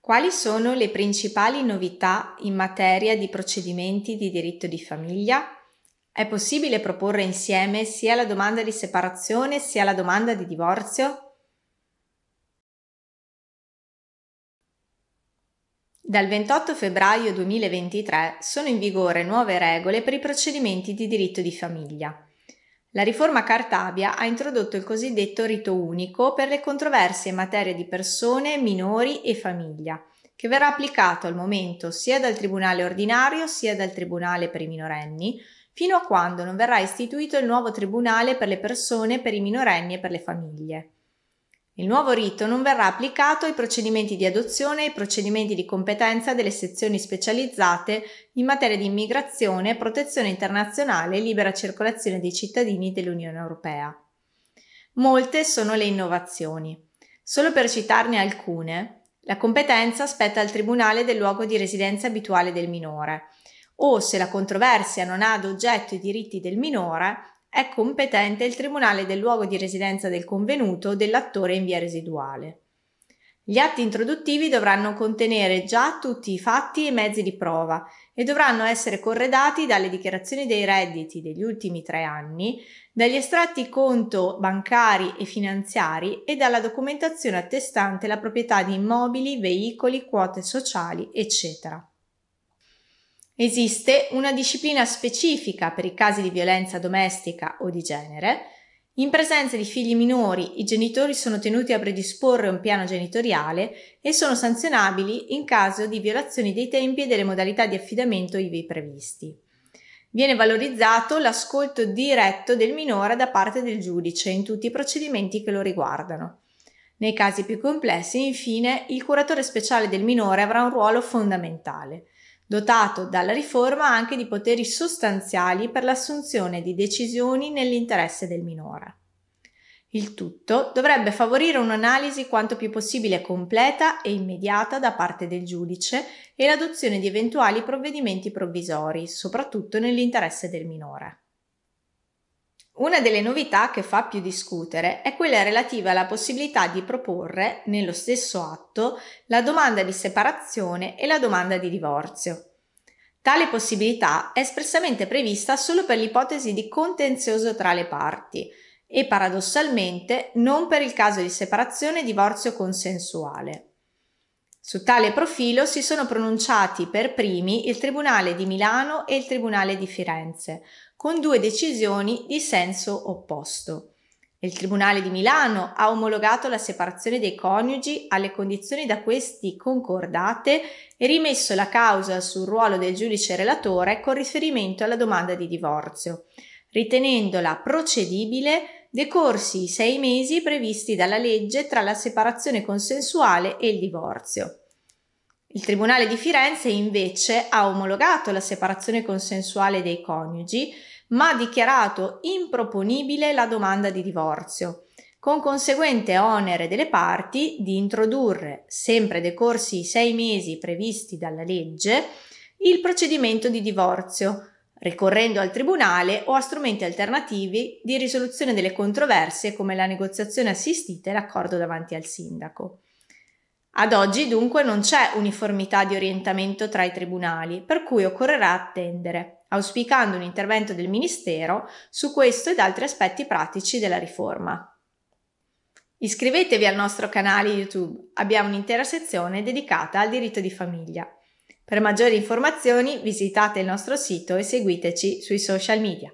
Quali sono le principali novità in materia di procedimenti di diritto di famiglia? È possibile proporre insieme sia la domanda di separazione sia la domanda di divorzio? Dal 28 febbraio 2023 sono in vigore nuove regole per i procedimenti di diritto di famiglia. La riforma Cartabia ha introdotto il cosiddetto rito unico per le controversie in materia di persone, minori e famiglia, che verrà applicato al momento sia dal Tribunale ordinario sia dal Tribunale per i minorenni, fino a quando non verrà istituito il nuovo Tribunale per le persone, per i minorenni e per le famiglie. Il nuovo rito non verrà applicato ai procedimenti di adozione e ai procedimenti di competenza delle sezioni specializzate in materia di immigrazione, protezione internazionale e libera circolazione dei cittadini dell'Unione Europea. Molte sono le innovazioni. Solo per citarne alcune, la competenza spetta al Tribunale del luogo di residenza abituale del minore o, se la controversia non ha ad oggetto i diritti del minore, è competente il tribunale del luogo di residenza del convenuto dell'attore in via residuale. Gli atti introduttivi dovranno contenere già tutti i fatti e mezzi di prova e dovranno essere corredati dalle dichiarazioni dei redditi degli ultimi tre anni, dagli estratti conto bancari e finanziari e dalla documentazione attestante la proprietà di immobili, veicoli, quote sociali, eccetera. Esiste una disciplina specifica per i casi di violenza domestica o di genere. In presenza di figli minori i genitori sono tenuti a predisporre un piano genitoriale e sono sanzionabili in caso di violazioni dei tempi e delle modalità di affidamento ivi previsti. Viene valorizzato l'ascolto diretto del minore da parte del giudice in tutti i procedimenti che lo riguardano. Nei casi più complessi, infine, il curatore speciale del minore avrà un ruolo fondamentale – dotato dalla riforma anche di poteri sostanziali per l'assunzione di decisioni nell'interesse del minore. Il tutto dovrebbe favorire un'analisi quanto più possibile completa e immediata da parte del giudice e l'adozione di eventuali provvedimenti provvisori, soprattutto nell'interesse del minore. Una delle novità che fa più discutere è quella relativa alla possibilità di proporre, nello stesso atto, la domanda di separazione e la domanda di divorzio. Tale possibilità è espressamente prevista solo per l'ipotesi di contenzioso tra le parti e paradossalmente non per il caso di separazione e divorzio consensuale. Su tale profilo si sono pronunciati per primi il Tribunale di Milano e il Tribunale di Firenze, con due decisioni di senso opposto. Il Tribunale di Milano ha omologato la separazione dei coniugi alle condizioni da questi concordate e rimesso la causa sul ruolo del giudice relatore con riferimento alla domanda di divorzio, ritenendola procedibile decorsi i sei mesi previsti dalla legge tra la separazione consensuale e il divorzio. Il Tribunale di Firenze invece ha omologato la separazione consensuale dei coniugi, ma ha dichiarato improponibile la domanda di divorzio, con conseguente onere delle parti di introdurre, sempre decorsi i sei mesi previsti dalla legge, il procedimento di divorzio, ricorrendo al tribunale o a strumenti alternativi di risoluzione delle controversie come la negoziazione assistita e l'accordo davanti al sindaco. Ad oggi dunque non c'è uniformità di orientamento tra i tribunali, per cui occorrerà attendere, auspicando un intervento del Ministero su questo ed altri aspetti pratici della riforma. Iscrivetevi al nostro canale YouTube, abbiamo un'intera sezione dedicata al diritto di famiglia. Per maggiori informazioni visitate il nostro sito e seguiteci sui social media.